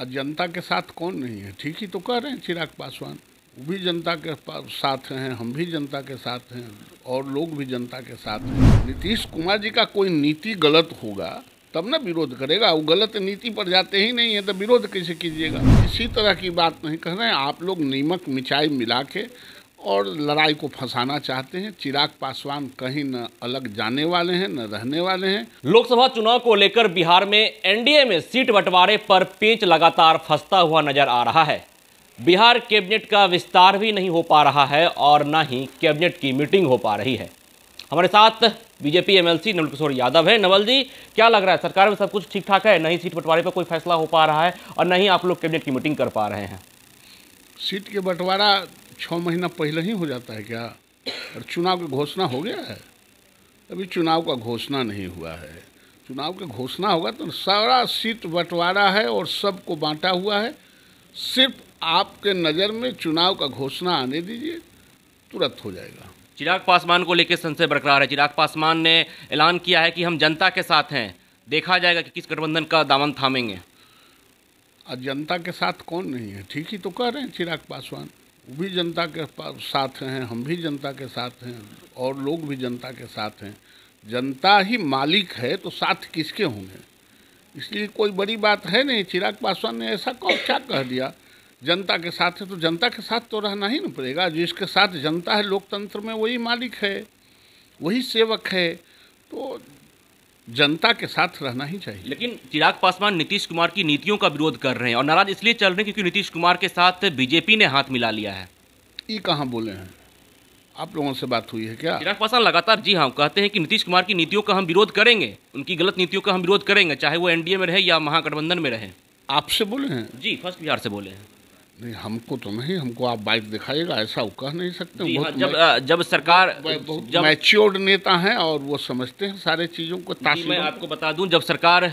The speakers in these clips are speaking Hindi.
आज जनता के साथ कौन नहीं है ठीक ही तो कह रहे हैं चिराग पासवान वो भी जनता के साथ हैं हम भी जनता के साथ हैं और लोग भी जनता के साथ हैं नीतीश कुमार जी का कोई नीति गलत होगा तब ना विरोध करेगा वो गलत नीति पर जाते ही नहीं है तो विरोध कैसे कीजिएगा इसी तरह की बात नहीं कह रहे हैं आप लोग नीमक मिचाई मिला के और लड़ाई को फंसाना चाहते हैं चिराग पासवान कहीं न अलग जाने वाले हैं न रहने वाले हैं लोकसभा चुनाव को लेकर बिहार में एनडीए में सीट बंटवारे पर पेच लगातार फंसता हुआ नजर आ रहा है बिहार कैबिनेट का विस्तार भी नहीं हो पा रहा है और न ही कैबिनेट की मीटिंग हो पा रही है हमारे साथ बीजेपी एमएलसी नवल किशोर यादव है नवल जी क्या लग रहा है सरकार में सब कुछ ठीक ठाक है न ही सीट बंटवारे पर कोई फैसला हो पा रहा है और न ही आप लोग कैबिनेट की मीटिंग कर पा रहे हैं सीट के बंटवारा छः महीना पहले ही हो जाता है क्या और चुनाव की घोषणा हो गया है अभी चुनाव का घोषणा नहीं हुआ है चुनाव का घोषणा होगा तो सारा सीट बंटवारा है और सबको बांटा हुआ है सिर्फ आपके नज़र में चुनाव का घोषणा आने दीजिए तुरंत हो जाएगा चिराग पासवान को लेकर संशय बरकरार है चिराग पासवान ने ऐलान किया है कि हम जनता के साथ हैं देखा जाएगा कि किस गठबंधन का दामन थामेंगे आज जनता के साथ कौन नहीं है ठीक ही तो कह रहे हैं चिराग पासवान भी जनता के साथ हैं हम भी जनता के साथ हैं और लोग भी जनता के साथ हैं जनता ही मालिक है तो साथ किसके होंगे इसलिए कोई बड़ी बात है नहीं चिराग पासवान ने ऐसा कौन क्या कह दिया जनता के साथ है तो जनता के साथ तो रहना ही ना पड़ेगा जिसके साथ जनता है लोकतंत्र में वही मालिक है वही सेवक है तो जनता के साथ रहना ही चाहिए लेकिन चिराग पासवान नीतीश कुमार की नीतियों का विरोध कर रहे हैं और नाराज इसलिए चल रहे हैं क्योंकि नीतीश कुमार के साथ बीजेपी ने हाथ मिला लिया है ये कहाँ बोले हैं आप लोगों से बात हुई है क्या चिराग पासवान लगातार जी हाँ कहते हैं कि नीतीश कुमार की नीतियों का हम विरोध करेंगे उनकी गलत नीतियों का हम विरोध करेंगे चाहे वो एनडीए में रहे या महागठबंधन में रहे आपसे बोले हैं जी फर्स्ट बिहार से बोले हैं नहीं हमको तो नहीं हमको आप बाइक दिखाइएगा ऐसा वो कह नहीं सकते हाँ, जब जब सरकार जब मैच्योर्ड नेता हैं और वो समझते हैं सारे चीज़ों को ताकि मैं आपको बता दूं जब सरकार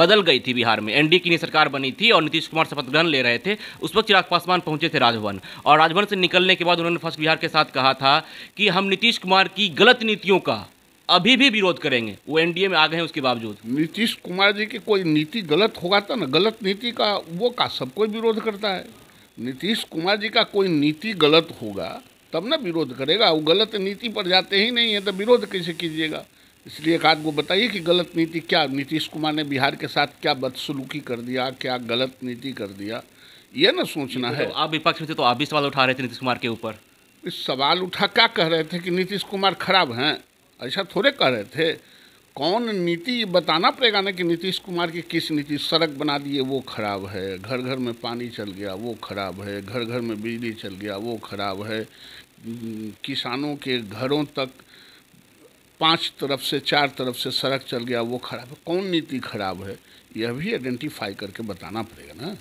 बदल गई थी बिहार में एनडी की नई सरकार बनी थी और नीतीश कुमार शपथ ग्रहण ले रहे थे उस वक्त चिराग पासवान पहुंचे थे राजभवन और राजभवन से निकलने के बाद उन्होंने फर्स्ट बिहार के साथ कहा था कि हम नीतीश कुमार की गलत नीतियों का अभी भी विरोध करेंगे वो एनडीए में आ गए हैं उसके बावजूद नीतीश कुमार जी की कोई नीति गलत होगा तो ना गलत नीति का वो का सब कोई विरोध करता है नीतीश कुमार जी का कोई नीति गलत होगा तब ना विरोध करेगा वो गलत नीति पर जाते ही नहीं है तो विरोध कैसे कीजिएगा इसलिए एक आदमी बताइए कि गलत नीति क्या नीतीश कुमार ने बिहार के साथ क्या बदसलूकी कर दिया क्या गलत नीति कर दिया ये ना सोचना है तो आप विपक्ष में थे तो आप भी सवाल उठा रहे थे नीतीश कुमार के ऊपर इस सवाल उठा क्या कह रहे थे कि नीतीश कुमार खराब हैं ऐसा अच्छा, थोड़े कह रहे थे कौन नीति बताना पड़ेगा ना कि नीतीश कुमार की किस नीति सड़क बना दिए वो खराब है घर घर में पानी चल गया वो खराब है घर घर में बिजली चल गया वो खराब है किसानों के घरों तक पांच तरफ से चार तरफ से सड़क चल गया वो खराब है कौन नीति खराब है यह भी आइडेंटिफाई करके बताना पड़ेगा ना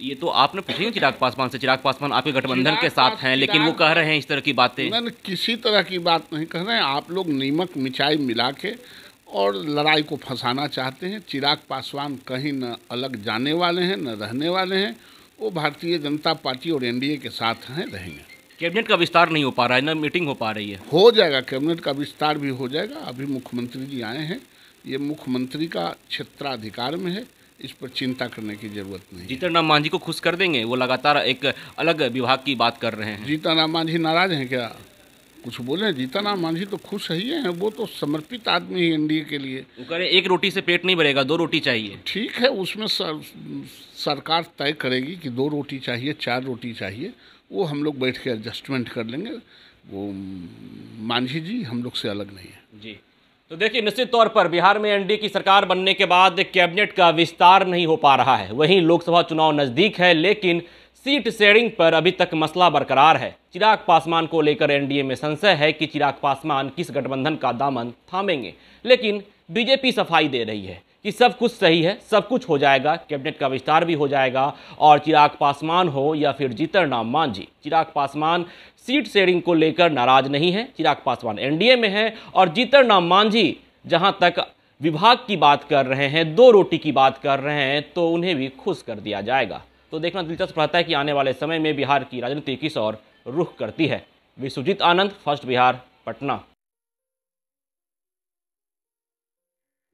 ये तो आपने पूछेंगे चिराग पासवान से चिराग पासवान आपके गठबंधन के साथ हैं लेकिन वो कह रहे हैं इस तरह की बातें मैंने किसी तरह की बात नहीं कह रहे हैं आप लोग नीमक मिचाई मिला के और लड़ाई को फंसाना चाहते हैं चिराग पासवान कहीं न अलग जाने वाले हैं न रहने वाले हैं वो भारतीय जनता पार्टी और एनडीए के साथ हैं रहेंगे कैबिनेट का विस्तार नहीं हो पा रहा है न मीटिंग हो पा रही है हो जाएगा कैबिनेट का विस्तार भी हो जाएगा अभी मुख्यमंत्री जी आए हैं ये मुख्यमंत्री का क्षेत्राधिकार में है इस पर चिंता करने की जरूरत नहीं जीतन राम मांझी को खुश कर देंगे वो लगातार एक अलग विभाग की बात कर रहे हैं जीतन राम मांझी नाराज हैं क्या कुछ बोले जीतन राम मांझी तो खुश ही है वो तो समर्पित आदमी है एनडीए के लिए वो कह रहे एक रोटी से पेट नहीं भरेगा दो रोटी चाहिए ठीक है उसमें सर, सरकार तय करेगी कि दो रोटी चाहिए चार रोटी चाहिए वो हम लोग बैठ के एडजस्टमेंट कर लेंगे वो मांझी जी हम लोग से अलग नहीं है जी तो देखिए निश्चित तौर पर बिहार में एनडीए की सरकार बनने के बाद कैबिनेट का विस्तार नहीं हो पा रहा है वहीं लोकसभा चुनाव नज़दीक है लेकिन सीट शेयरिंग पर अभी तक मसला बरकरार है चिराग पासवान को लेकर एनडीए में संशय है कि चिराग पासवान किस गठबंधन का दामन थामेंगे लेकिन बीजेपी सफाई दे रही है कि सब कुछ सही है सब कुछ हो जाएगा कैबिनेट का विस्तार भी हो जाएगा और चिराग पासवान हो या फिर जीतन राम मांझी चिराग पासवान सीट शेयरिंग को लेकर नाराज नहीं है चिराग पासवान एनडीए में है और जीतन राम मांझी जहां तक विभाग की बात कर रहे हैं दो रोटी की बात कर रहे हैं तो उन्हें भी खुश कर दिया जाएगा तो देखना दिलचस्प रहता है कि आने वाले समय में बिहार की राजनीति किस और रुख करती है विश्वजीत आनंद फर्स्ट बिहार पटना